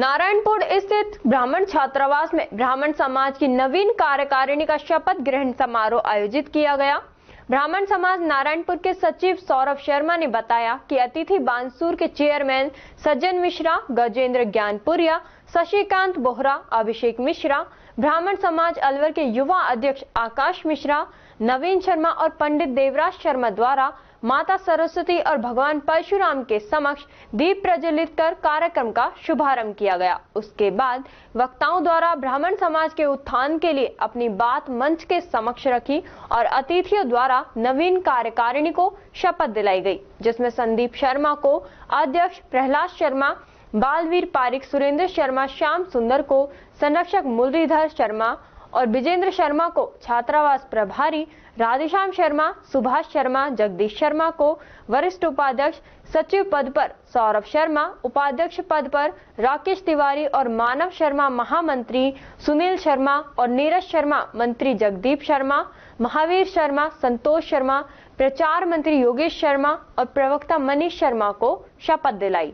नारायणपुर स्थित ब्राह्मण छात्रावास में ब्राह्मण समाज की नवीन कार्यकारिणी का शपथ ग्रहण समारोह आयोजित किया गया ब्राह्मण समाज नारायणपुर के सचिव सौरभ शर्मा ने बताया कि अतिथि बांसूर के चेयरमैन सज्जन मिश्रा गजेंद्र ज्ञानपुरिया शशिकांत बोहरा अभिषेक मिश्रा ब्राह्मण समाज अलवर के युवा अध्यक्ष आकाश मिश्रा नवीन शर्मा और पंडित देवराज शर्मा द्वारा माता सरस्वती और भगवान परशुराम के समक्ष दीप प्रज्वलित कर कार्यक्रम का शुभारंभ किया गया उसके बाद वक्ताओं द्वारा ब्राह्मण समाज के उत्थान के लिए अपनी बात मंच के समक्ष रखी और अतिथियों द्वारा नवीन कार्यकारिणी को शपथ दिलाई गई जिसमें संदीप शर्मा को अध्यक्ष प्रहलाद शर्मा बालवीर पारिक सुरेंद्र शर्मा श्याम सुंदर को संरक्षक मुरलीधर शर्मा और विजेंद्र शर्मा को छात्रावास प्रभारी राधेश्याम शर्मा सुभाष शर्मा जगदीश शर्मा को वरिष्ठ उपाध्यक्ष सचिव पद पर सौरभ शर्मा उपाध्यक्ष पद पर राकेश तिवारी और मानव शर्मा महामंत्री सुनील शर्मा और नीरज शर्मा मंत्री जगदीप शर्मा महावीर शर्मा संतोष शर्मा प्रचार मंत्री योगेश शर्मा और प्रवक्ता मनीष शर्मा को शपथ दिलाई